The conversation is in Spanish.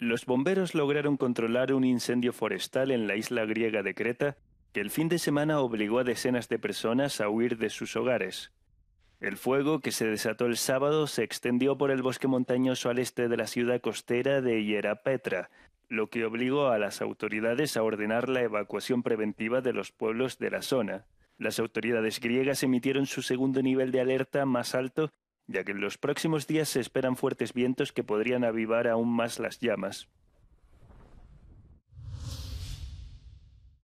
Los bomberos lograron controlar un incendio forestal en la isla griega de Creta que el fin de semana obligó a decenas de personas a huir de sus hogares. El fuego que se desató el sábado se extendió por el bosque montañoso al este de la ciudad costera de Hierapetra, lo que obligó a las autoridades a ordenar la evacuación preventiva de los pueblos de la zona. Las autoridades griegas emitieron su segundo nivel de alerta más alto ya que en los próximos días se esperan fuertes vientos que podrían avivar aún más las llamas.